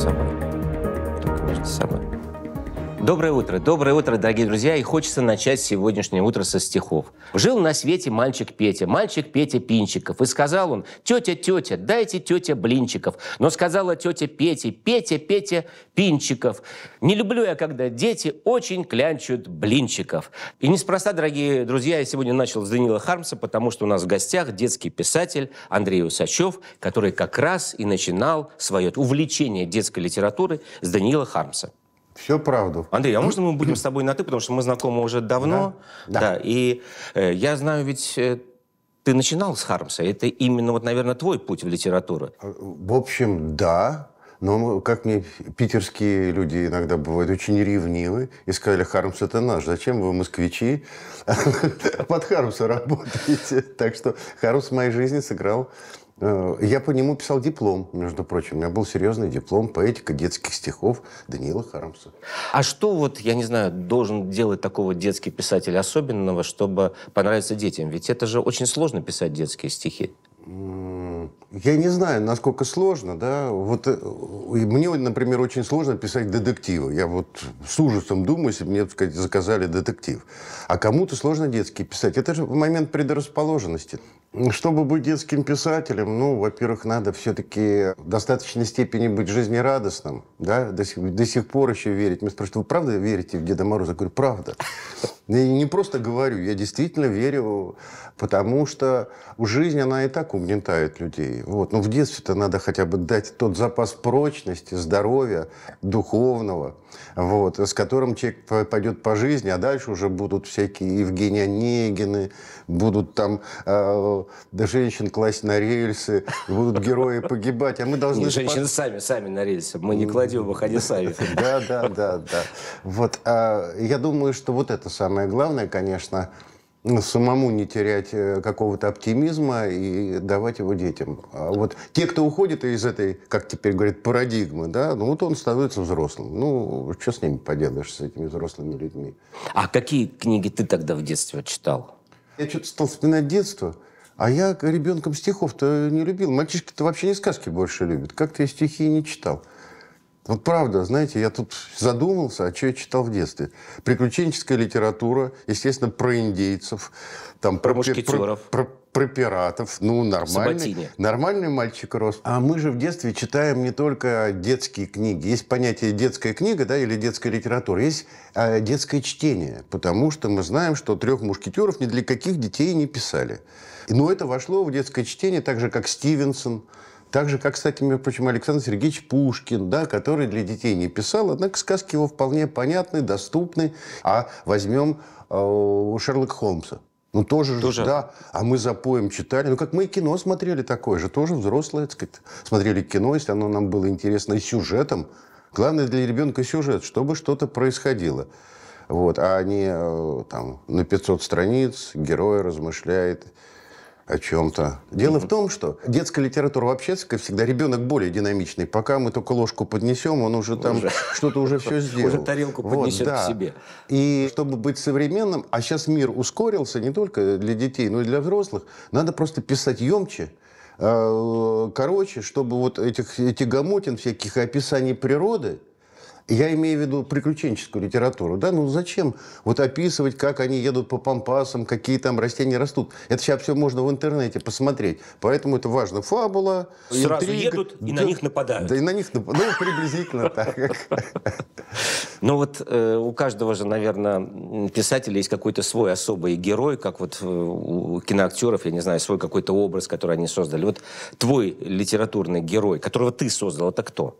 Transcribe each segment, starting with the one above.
собой. Только между собой. Доброе утро, доброе утро, дорогие друзья, и хочется начать сегодняшнее утро со стихов. Жил на свете мальчик Петя, мальчик Петя Пинчиков, и сказал он, тетя, тетя, дайте тетя блинчиков. Но сказала тетя Петя, Петя, Петя Пинчиков. Не люблю я, когда дети очень клянчут блинчиков. И неспроста, дорогие друзья, я сегодня начал с Данила Хармса, потому что у нас в гостях детский писатель Андрей Усачев, который как раз и начинал свое увлечение детской литературы с Данила Хармса. Все правду. Андрей, а ну, можно мы будем с тобой на «ты», потому что мы знакомы уже давно. Да. да. да. И э, я знаю ведь... Э, ты начинал с Хармса. Это именно, вот, наверное, твой путь в литературу. Э, в общем, да. Но, как мне питерские люди иногда бывают, очень ревнивы, и сказали, Хармс – это наш, зачем вы, москвичи, под Хармса работаете? Так что Хармс в моей жизни сыграл Э, я по нему писал диплом, между прочим. У меня был серьезный диплом поэтика детских стихов Даниила Харамса. А что вот, я не знаю, должен делать такого детский писатель особенного, чтобы понравиться детям? Ведь это же очень сложно писать детские стихи я не знаю, насколько сложно, да, вот э, мне, например, очень сложно писать детективы. Я вот с ужасом думаю, если мне, так сказать, заказали детектив. А кому-то сложно детские писать. Это же момент предрасположенности. Чтобы быть детским писателем, ну, во-первых, надо все-таки в достаточной степени быть жизнерадостным, да, до сих, до сих пор еще верить. Мне спрашивают, вы правда верите в Деда Мороза? Я говорю, правда. Я не просто говорю, я действительно верю, потому что жизнь, она и так угнетает людей. Вот. ну в детстве-то надо хотя бы дать тот запас прочности, здоровья, духовного, вот, с которым человек пойдет по жизни, а дальше уже будут всякие Евгения Негины, будут там э, женщин класть на рельсы, будут герои погибать, а мы должны... Не женщины сами, сами на рельсы, мы не кладем их, сами. Да, да, да, да. Вот, а, я думаю, что вот это самое главное, конечно, самому не терять э, какого-то оптимизма и давать его детям. А вот те, кто уходит из этой, как теперь говорят, парадигмы, да, ну вот он становится взрослым. Ну, что с ними поделаешь, с этими взрослыми людьми? А какие книги ты тогда в детстве читал? Я что-то стал вспоминать детство, а я ребенком стихов-то не любил. Мальчишки-то вообще не сказки больше любят. Как-то я стихи не читал. Вот правда, знаете, я тут задумался, а что я читал в детстве. Приключенческая литература, естественно, про индейцев, там, про, про мушкетеров. Про, про, про пиратов, ну, нормальный, нормальный мальчик рос. А мы же в детстве читаем не только детские книги. Есть понятие детская книга, да, или детская литература. Есть э, детское чтение, потому что мы знаем, что трех мушкетеров ни для каких детей не писали. Но это вошло в детское чтение так же, как Стивенсон, так же, как, кстати, между прочим, Александр Сергеевич Пушкин, да, который для детей не писал, однако сказки его вполне понятны, доступны. А возьмем э, Шерлока Холмса. Ну, тоже, тоже, да. А мы за поем читали. Ну, как мы и кино смотрели такое же. Тоже взрослые, так сказать, смотрели кино, если оно нам было интересно, и сюжетом. Главное для ребенка сюжет, чтобы что-то происходило. Вот, а не э, там на 500 страниц герой размышляет о чем-то. Дело mm-hmm. в том, что детская литература вообще всегда ребенок более динамичный. Пока мы только ложку поднесем, он уже там уже. что-то уже все сделал. Уже тарелку поднесет вот, да. к себе. И чтобы быть современным, а сейчас мир ускорился не только для детей, но и для взрослых, надо просто писать емче, э, короче, чтобы вот этих тягомотин всяких описаний природы я имею в виду приключенческую литературу, да, ну зачем вот описывать, как они едут по пампасам, какие там растения растут. Это сейчас все можно в интернете посмотреть, поэтому это важно. Фабула, Сразу интрига, едут и да, на них нападают. Да и на них нападают, ну приблизительно так. Но ну, вот э, у каждого же, наверное, писателя есть какой-то свой особый герой, как вот э, у киноактеров, я не знаю, свой какой-то образ, который они создали. Вот твой литературный герой, которого ты создал, это кто?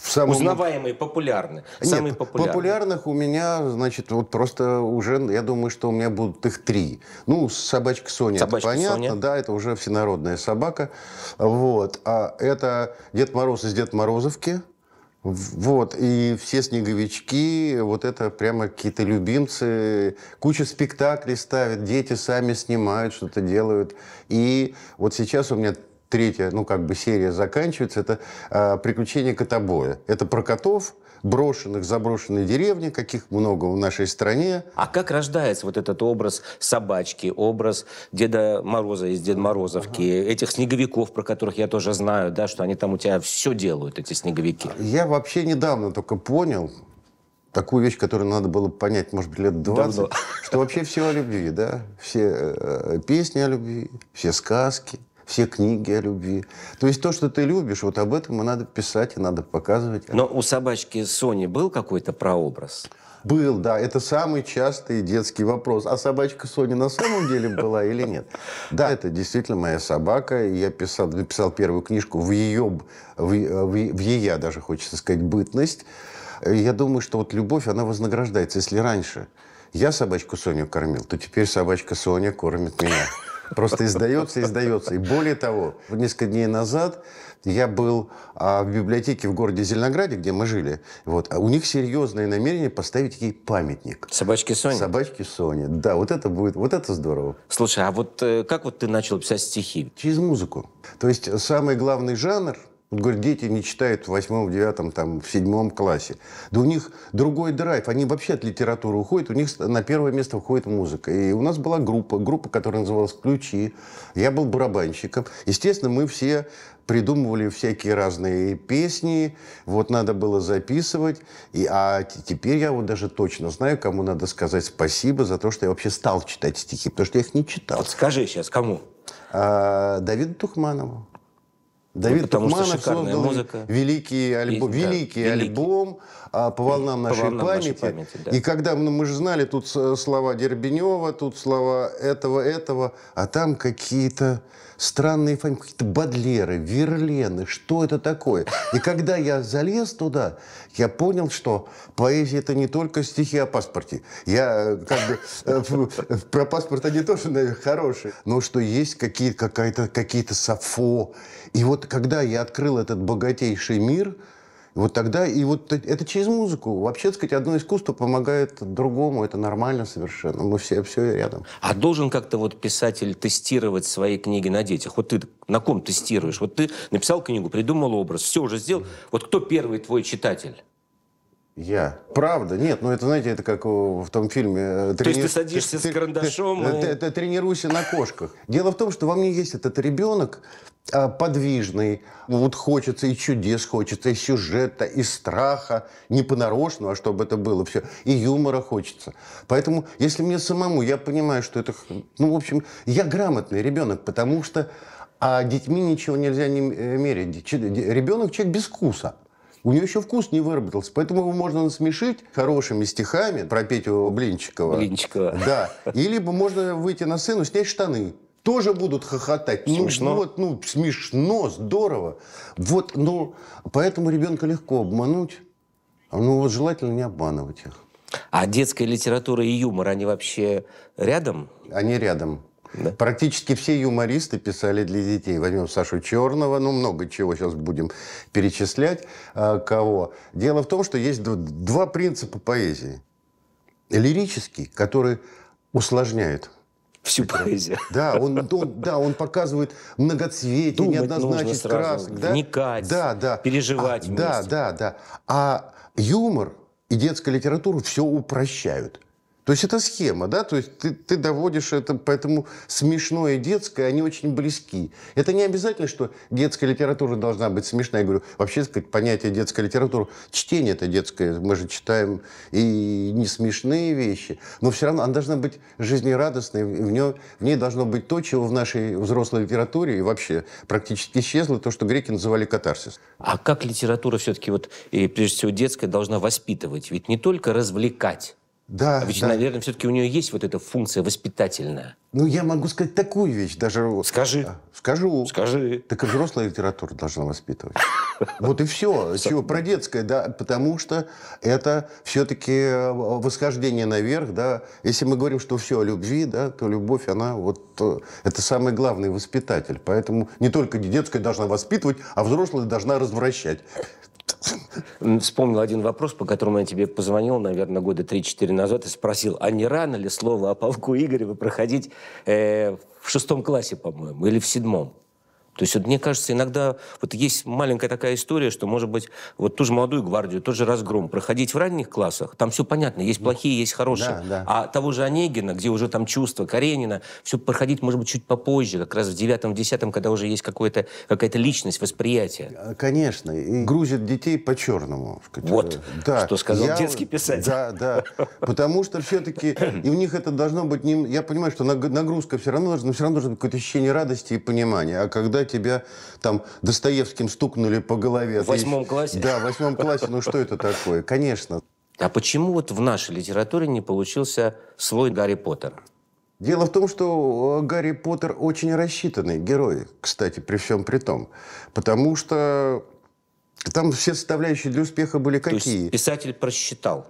в самом... Узнаваемые, популярные. Нет, самые популярные. популярных у меня, значит, вот просто уже, я думаю, что у меня будут их три. Ну, собачка Соня, собачка это понятно, Соня. да, это уже всенародная собака. Вот. А это Дед Мороз из Дед Морозовки. Вот, и все снеговички, вот это прямо какие-то любимцы, куча спектаклей ставят, дети сами снимают, что-то делают. И вот сейчас у меня третья, ну, как бы серия заканчивается, это э, «Приключения котобоя». Это про котов, брошенных, заброшенной деревни, каких много в нашей стране. А как рождается вот этот образ собачки, образ Деда Мороза из Дед Морозовки, ага. этих снеговиков, про которых я тоже знаю, да, что они там у тебя все делают, эти снеговики? Я вообще недавно только понял, такую вещь, которую надо было понять, может быть, лет 20, Давно. что вообще все о любви, да? Все э, э, песни о любви, все сказки – все книги о любви. То есть то, что ты любишь, вот об этом и надо писать, и надо показывать. Но у собачки Сони был какой-то прообраз? Был, да. Это самый частый детский вопрос. А собачка Соня на самом деле была или нет? Да, это действительно моя собака. Я писал, написал первую книжку в ее, э, в, в, в ее даже, хочется сказать, бытность. Я думаю, что вот любовь, она вознаграждается. Если раньше я собачку Соню кормил, то теперь собачка Соня кормит меня. Просто издается, издается. И более того, несколько дней назад я был а, в библиотеке в городе Зеленограде, где мы жили. Вот, а у них серьезное намерение поставить ей памятник. Собачки Сони. Собачки Сони. Да, вот это будет, вот это здорово. Слушай, а вот э, как вот ты начал писать стихи? Через музыку. То есть самый главный жанр он говорит, дети не читают в восьмом, девятом, там, в седьмом классе. Да у них другой драйв. Они вообще от литературы уходят. У них на первое место уходит музыка. И у нас была группа, группа, которая называлась «Ключи». Я был барабанщиком. Естественно, мы все придумывали всякие разные песни, вот надо было записывать. И, а теперь я вот даже точно знаю, кому надо сказать спасибо за то, что я вообще стал читать стихи, потому что я их не читал. Вот скажи сейчас, кому? А, Давиду Тухманову. Давид ну, Потому Тукманов создал музыка. великий альбом, и, великий да, альбом а, по волнам нашей по волнам памяти. Нашей памяти да. И когда ну, мы же знали, тут слова Дербенева, тут слова этого, этого, а там какие-то странные фамилии, какие-то Бадлеры, Верлены, что это такое? И когда я залез туда, я понял, что поэзия это не только стихи о паспорте. Я э, как бы э, про паспорт они тоже, наверное, хорошие. Но что есть какие-то какие-то Софо, И вот когда я открыл этот богатейший мир, вот тогда, и вот это через музыку. Вообще, так сказать, одно искусство помогает другому, это нормально совершенно, мы все, все рядом. А должен как-то вот писатель тестировать свои книги на детях? Вот ты на ком тестируешь? Вот ты написал книгу, придумал образ, все уже сделал. Вот кто первый твой читатель? Я. Правда, нет, ну это, знаете, это как в том фильме... Трени... Э, То есть ты садишься ты, с карандашом... Ты, и... ты, ты, тренируйся на кошках. Дело в том, что во мне есть этот ребенок а, подвижный. Вот хочется и чудес хочется, и сюжета, и страха. Не понарошну, а чтобы это было все. И юмора хочется. Поэтому, если мне самому, я понимаю, что это... Ну, в общем, я грамотный ребенок, потому что а детьми ничего нельзя не э, мерить. Ребенок человек без вкуса. У нее еще вкус не выработался, поэтому его можно насмешить хорошими стихами про Петю Блинчикова. Блинчикова. Да. Или либо можно выйти на сцену, снять штаны тоже будут хохотать. Ну, смешно. Ну, вот, ну, смешно, здорово. Вот, ну, поэтому ребенка легко обмануть. А, ну, вот желательно не обманывать их. А детская литература и юмор, они вообще рядом? Они рядом. Да. Практически все юмористы писали для детей. Возьмем Сашу Черного, ну много чего сейчас будем перечислять, а, кого. Дело в том, что есть два принципа поэзии. Лирический, который усложняет всю поэзию. Да, он, он, да, он показывает многоцветие, неоднозначность красок. Да? Вникать, да, да. переживать а, вместе. Да, да, да. А юмор и детская литература все упрощают. То есть это схема, да, то есть ты, ты доводишь это, поэтому смешное и детское, они очень близки. Это не обязательно, что детская литература должна быть смешной. Я говорю, вообще, сказать, понятие детская литература, чтение это детское, мы же читаем и не смешные вещи, но все равно она должна быть жизнерадостной, в, нее, в ней должно быть то, чего в нашей взрослой литературе и вообще практически исчезло, то, что греки называли катарсис. А как литература все-таки, вот, и прежде всего детская, должна воспитывать? Ведь не только развлекать, да. А ведь, да. наверное, все-таки у нее есть вот эта функция воспитательная. Ну, я могу сказать такую вещь, даже... Скажи. А, скажу. Скажи. Так и взрослая литература должна воспитывать. Вот и все. все про детское, да, потому что это все-таки э, восхождение наверх, да. Если мы говорим, что все о любви, да, то любовь, она вот... Э, это самый главный воспитатель. Поэтому не только детская должна воспитывать, а взрослая должна развращать вспомнил один вопрос, по которому я тебе позвонил, наверное, года 3-4 назад и спросил, а не рано ли слово о полку Игорева проходить э, в шестом классе, по-моему, или в седьмом? То есть вот мне кажется, иногда вот есть маленькая такая история, что, может быть, вот ту же молодую гвардию, тот же разгром проходить в ранних классах, там все понятно, есть плохие, есть хорошие. Да, да. А того же Онегина, где уже там чувства, Каренина, все проходить, может быть, чуть попозже, как раз в девятом, десятом, когда уже есть какое то какая-то личность, восприятие. А, конечно. И грузят детей по-черному. Вот, да. что сказал я, детский писатель. Да, да. Потому что все-таки и у них это должно быть... Не, я понимаю, что нагрузка все равно должна, но все равно должно быть какое-то ощущение радости и понимания. А когда тебя там Достоевским стукнули по голове. В восьмом классе? Да, в восьмом классе. Ну что это такое? Конечно. А почему вот в нашей литературе не получился слой Гарри Поттера? Дело в том, что э, Гарри Поттер очень рассчитанный герой, кстати, при всем при том. Потому что там все составляющие для успеха были какие? То есть писатель просчитал.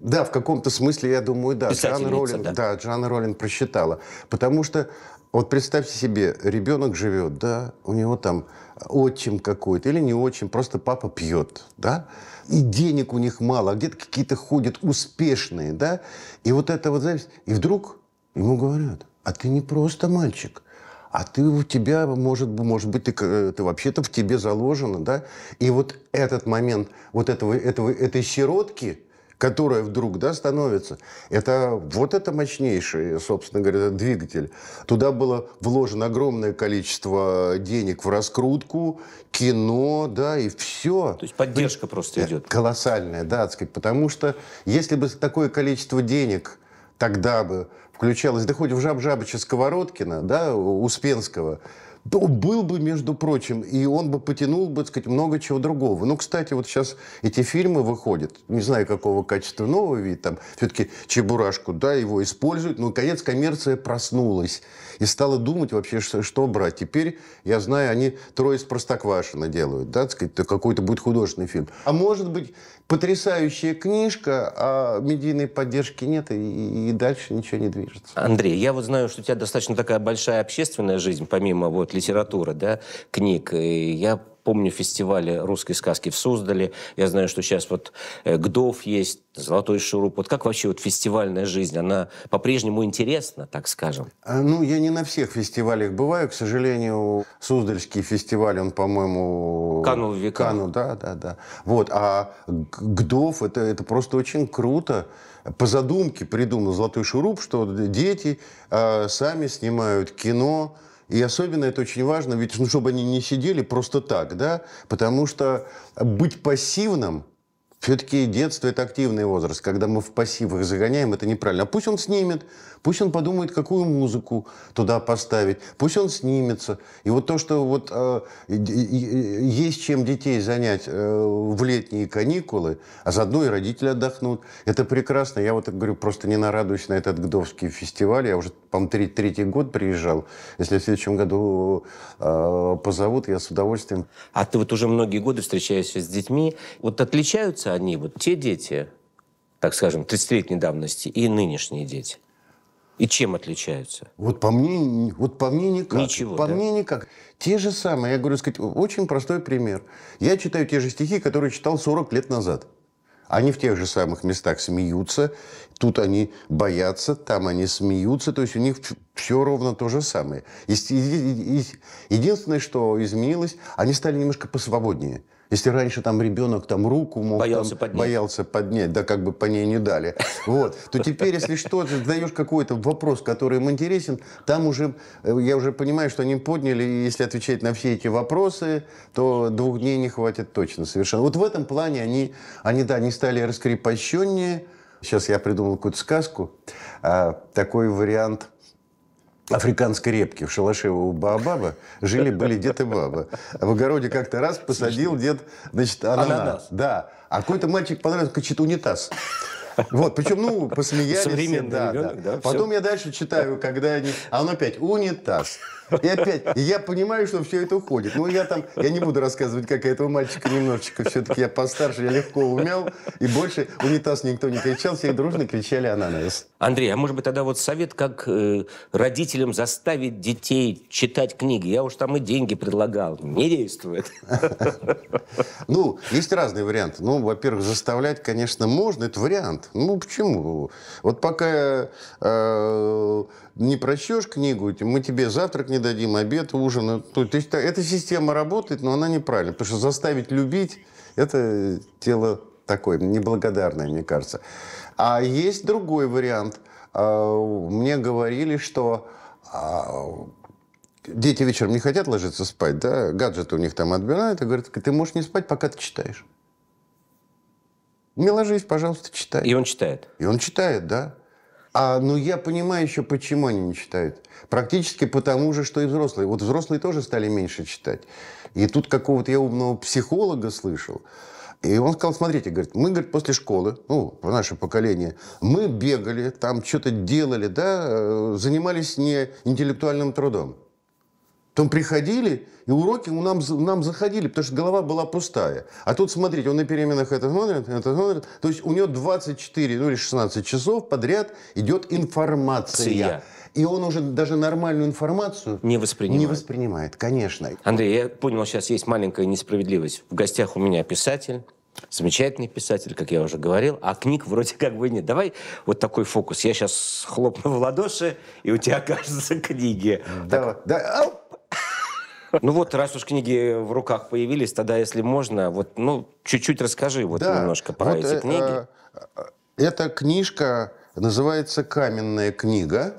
Да, в каком-то смысле, я думаю, да. Джан Роллин, да. да, Джан Роллин просчитала. Потому что вот представьте себе, ребенок живет, да, у него там отчим какой-то или не отчим, просто папа пьет, да, и денег у них мало, а где-то какие-то ходят успешные, да, и вот это вот знаете, И вдруг ему говорят, а ты не просто мальчик, а ты у тебя, может, может быть, ты, ты вообще-то в тебе заложено, да, и вот этот момент вот этого, этого, этой сиротки – которая вдруг да, становится, это вот это мощнейший, собственно говоря, двигатель. Туда было вложено огромное количество денег в раскрутку, кино, да, и все. То есть поддержка То просто э, идет. Колоссальная, да, сказать, потому что если бы такое количество денег тогда бы включалось, да хоть в жаб-жабыча Сковородкина, да, Успенского, был бы, между прочим, и он бы потянул бы, так сказать, много чего другого. Ну, кстати, вот сейчас эти фильмы выходят, не знаю, какого качества нового вид, там, все-таки Чебурашку, да, его используют, но, наконец, коммерция проснулась и стала думать вообще, что, что брать. Теперь, я знаю, они трое из Простоквашина делают, да, так сказать, какой-то будет художественный фильм. А может быть, потрясающая книжка, а медийной поддержки нет, и, и дальше ничего не движется. Андрей, я вот знаю, что у тебя достаточно такая большая общественная жизнь, помимо вот литературы, да, книг. И я помню фестивали русской сказки в Суздале. Я знаю, что сейчас вот э, Гдов есть, Золотой шуруп. Вот как вообще вот фестивальная жизнь? Она по-прежнему интересна, так скажем? А, ну, я не на всех фестивалях бываю. К сожалению, Суздальский фестиваль, он, по-моему... Канул в века. Канул, да, да, да. Вот, а Гдов, это, это просто очень круто. По задумке придумал Золотой шуруп, что дети э, сами снимают кино, и особенно это очень важно, ведь ну, чтобы они не сидели просто так, да, потому что быть пассивным все-таки детство – это активный возраст. Когда мы в пассивах загоняем, это неправильно. А пусть он снимет, Пусть он подумает, какую музыку туда поставить. Пусть он снимется. И вот то, что вот э, есть чем детей занять э, в летние каникулы, а заодно и родители отдохнут, это прекрасно. Я вот говорю, просто не нарадуюсь на этот Гдовский фестиваль. Я уже, по-моему, третий, третий год приезжал. Если в следующем году э, позовут, я с удовольствием. А ты вот уже многие годы встречаешься с детьми. Вот отличаются они, вот те дети, так скажем, 30-летней давности и нынешние дети? И чем отличаются? Вот по мне, вот по мне никак. Ничего, По да? мне никак. Те же самые, я говорю, сказать, очень простой пример. Я читаю те же стихи, которые читал 40 лет назад. Они в тех же самых местах смеются, тут они боятся, там они смеются, то есть у них все ровно то же самое. Единственное, что изменилось, они стали немножко посвободнее. Если раньше там ребенок там руку мог, боялся, там, поднять. боялся поднять, да как бы по ней не дали, вот, то теперь, если что, ты задаешь какой-то вопрос, который им интересен, там уже, э, я уже понимаю, что они подняли, и если отвечать на все эти вопросы, то двух дней не хватит точно совершенно. Вот в этом плане они, они да, они стали раскрепощеннее. Сейчас я придумал какую-то сказку. А, такой вариант – африканской репки в шалаше у Баобаба жили-были дед и баба. А в огороде как-то раз посадил дед, значит, ананас. Да. А какой-то мальчик понравился, качет унитаз. Вот, причем, ну, посмеялись. Современный да, ребенок, да. да Потом все. я дальше читаю, когда они... А он опять унитаз. И опять, и я понимаю, что все это уходит. Ну, я там, я не буду рассказывать, как я этого мальчика немножечко, все-таки я постарше, я легко умел, и больше унитаз никто не кричал, все дружно кричали ананас. Андрей, а может быть тогда вот совет, как э, родителям заставить детей читать книги? Я уж там и деньги предлагал. Не действует. Ну, есть разные варианты. Ну, во-первых, заставлять, конечно, можно. Это вариант. Ну, почему? Вот пока э, не прочтешь книгу, мы тебе завтрак не дадим, обед, ужин. Ну, то есть эта система работает, но она неправильная. Потому что заставить любить – это тело такой неблагодарный, мне кажется. А есть другой вариант. А, мне говорили, что а, дети вечером не хотят ложиться спать, да, гаджеты у них там отбирают, и говорят, ты можешь не спать, пока ты читаешь. Не ложись, пожалуйста, читай. И он читает? И он читает, да. А, ну, я понимаю еще, почему они не читают. Практически потому же, что и взрослые. Вот взрослые тоже стали меньше читать. И тут какого-то я умного психолога слышал, и он сказал, смотрите, говорит, мы, говорит, после школы, ну, наше поколение, мы бегали, там что-то делали, да, э, занимались не интеллектуальным трудом. Там приходили, и уроки у нам, нам заходили, потому что голова была пустая. А тут, смотрите, он на переменах это смотрит, это смотрит. То есть у него 24, ну или 16 часов подряд идет информация. И он уже даже нормальную информацию не воспринимает. не воспринимает, конечно. Андрей, я понял, сейчас есть маленькая несправедливость. В гостях у меня писатель, замечательный писатель, как я уже говорил, а книг вроде как бы нет. Давай вот такой фокус. Я сейчас хлопну в ладоши, и у тебя окажутся книги. Давай. Так... Да, ну вот, раз уж книги в руках появились, тогда, если можно, вот, ну, чуть-чуть расскажи вот да. немножко про вот эти э, книги. Э, эта книжка называется «Каменная книга».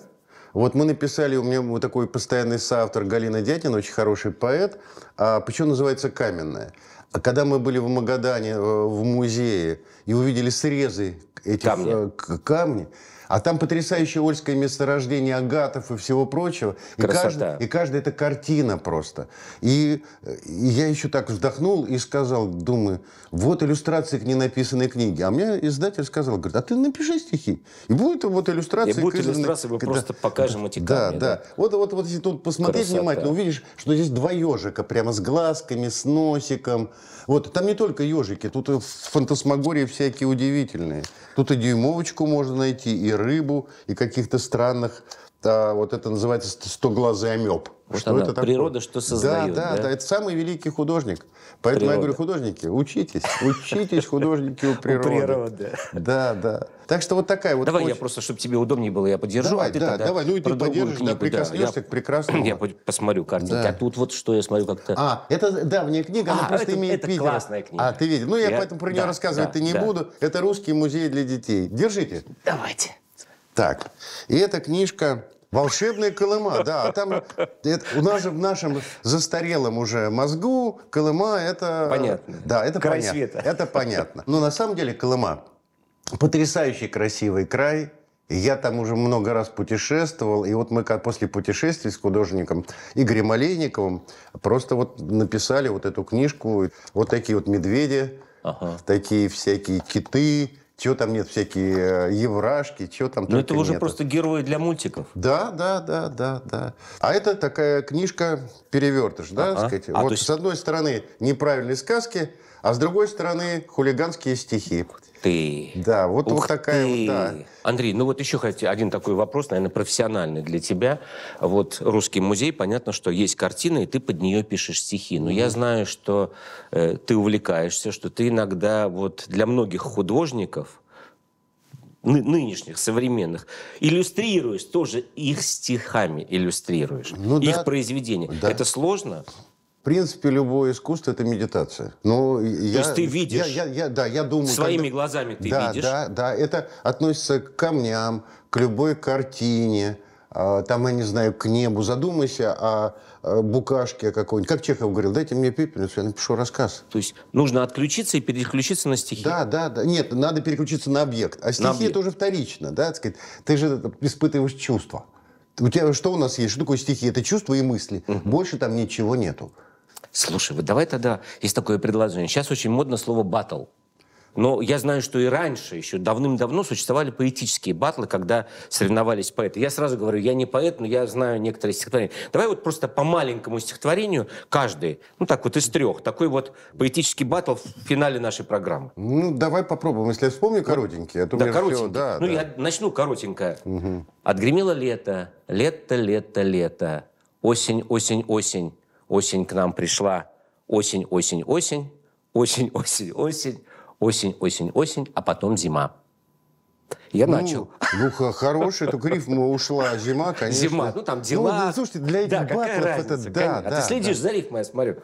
Вот мы написали, у меня вот такой постоянный соавтор Галина Дятин, очень хороший поэт. А почему называется «Каменная»? А когда мы были в Магадане, э, в музее, и увидели срезы этих камни, э, камни а там потрясающее ольское месторождение агатов и всего прочего. Красота. И, каждый, и каждая это картина просто. И, и я еще так вздохнул и сказал, думаю, вот иллюстрации к ненаписанной книге. А мне издатель сказал, говорит, а ты напиши стихи. И будет вот иллюстрации. И будет иллюстрации, мы просто покажем эти камни. Да, да. Вот, вот, вот если тут посмотреть Красота. внимательно, увидишь, что здесь два ежика, прямо с глазками, с носиком. Вот, там не только ежики, тут фантасмагории всякие удивительные. Тут и дюймовочку можно найти, и рыбу, и каких-то странных, а, вот это называется стоглазый амеб. Вот что она, это Природа, что создает. Да, да, да, да, это самый великий художник. Поэтому природа. я говорю, художники, учитесь, учитесь, художники у природы. У природы. Да, да. Так что вот такая вот... Давай я просто, чтобы тебе удобнее было, я подержу. а ты тогда давай, ну и ты подержишь, книгу, да, прикоснешься я, к прекрасному. Я посмотрю картинки. А тут вот что я смотрю как-то... А, это давняя книга, она а, просто это, имеет это классная книга. А, ты видел. Ну я, поэтому про нее рассказывать-то не буду. Это «Русский музей для детей». Держите. Давайте. Так, и эта книжка Волшебная Колыма, да. А там это, у нас же в нашем застарелом уже мозгу Колыма это... Понятно. Да, это край понятно. света. Это понятно. Но на самом деле Колыма потрясающий красивый край. Я там уже много раз путешествовал, и вот мы как после путешествий с художником Игорем Олейниковым просто вот написали вот эту книжку, вот такие вот медведи, ага. такие всякие киты, чего там нет всякие э, еврашки, чего там Ну это уже нету. просто герои для мультиков. Да, да, да, да, да. А это такая книжка перевертыш, да, а-га. сказать. А, вот есть... с одной стороны неправильные сказки, а с другой стороны хулиганские стихи ты. Да, вот, Ух вот такая ты. вот, да. Андрей, ну вот еще хотя один такой вопрос, наверное, профессиональный для тебя. Вот русский музей, понятно, что есть картина, и ты под нее пишешь стихи. Но mm-hmm. я знаю, что э, ты увлекаешься, что ты иногда вот для многих художников нынешних, современных, иллюстрируешь тоже их стихами, иллюстрируешь ну, их да. произведения. Да. Это сложно? принципе, любое искусство – это медитация. Но То я, есть ты видишь? Я, я, я, да, я думаю… Своими когда, глазами ты да, видишь? Да, да, это относится к камням, к любой картине, а, там, я не знаю, к небу. Задумайся о букашке какой-нибудь. Как Чехов говорил, дайте мне пепельницу, я напишу рассказ. То есть нужно отключиться и переключиться на стихи. Да, да, да. Нет, надо переключиться на объект. А стихи объект. это уже вторично, да, так сказать. Ты же испытываешь чувства. У тебя что у нас есть? Что такое стихи? Это чувства и мысли. Угу. Больше там ничего нету. Слушай, вот давай тогда, есть такое предложение. Сейчас очень модно слово баттл, Но я знаю, что и раньше, еще давным-давно существовали поэтические батлы, когда соревновались поэты. Я сразу говорю, я не поэт, но я знаю некоторые стихотворения. Давай вот просто по маленькому стихотворению каждый, ну так вот из трех, такой вот поэтический батл в финале нашей программы. Ну, давай попробуем, если я вспомню коротенький. А то да, коротенький. Все, да, ну, да. я начну коротенько. Угу. Отгремело лето, лето, лето, лето, осень, осень, осень. Осень к нам пришла. Осень, осень, осень. Осень, осень, осень. Осень, осень, осень. А потом зима. Я ну, начал. Ну, хороший только рифм, но ушла зима, конечно. Зима, ну там ну, дела. Ну, слушайте, для этих да, батлов разница, это... Да, да, а да, ты следишь да. за рифмой, я смотрю.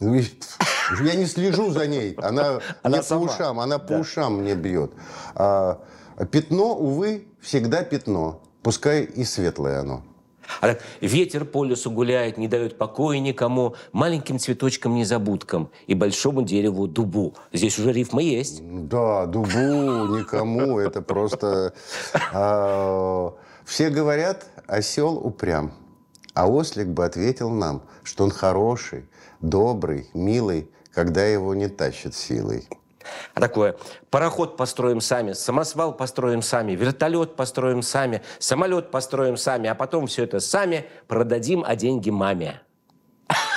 Ну, я не слежу за ней. Она, она по ушам, она по ушам мне бьет. А, пятно, увы, всегда пятно. Пускай и светлое оно. А так ветер по лесу гуляет, не дает покоя никому, маленьким цветочкам-незабудкам и большому дереву дубу. Здесь уже рифма есть. Да, дубу никому, это просто... А, все говорят, осел упрям. А ослик бы ответил нам, что он хороший, добрый, милый, когда его не тащат силой а такое пароход построим сами, самосвал построим сами, вертолет построим сами, самолет построим сами, а потом все это сами продадим, а деньги маме.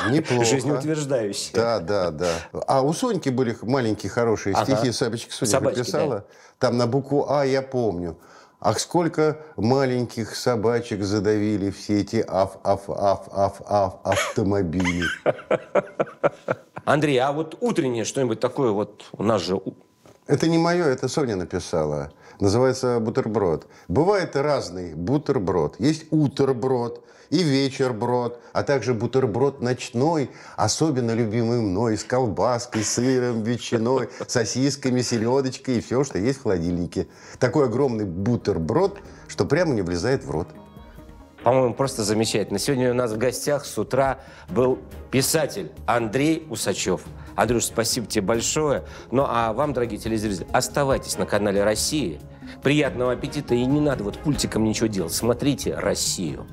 Неплохо. Жизнеутверждающие. Да, да, да. А у Соньки были маленькие хорошие ага. стихи, Сапочка Соня написала. Да. Там на букву «А» я помню. Ах, сколько маленьких собачек задавили все эти аф-аф-аф-аф-аф автомобили. Андрей, а вот утреннее что-нибудь такое вот у нас же... Это не мое, это Соня написала. Называется бутерброд. Бывает разный бутерброд. Есть утерброд и вечерброд, а также бутерброд ночной, особенно любимый мной, с колбаской, сыром, ветчиной, сосисками, селедочкой и все, что есть в холодильнике. Такой огромный бутерброд, что прямо не влезает в рот. По-моему, просто замечательно. Сегодня у нас в гостях с утра был писатель Андрей Усачев. Андрюш, спасибо тебе большое. Ну а вам, дорогие телезрители, оставайтесь на канале России. Приятного аппетита и не надо вот пультиком ничего делать. Смотрите Россию.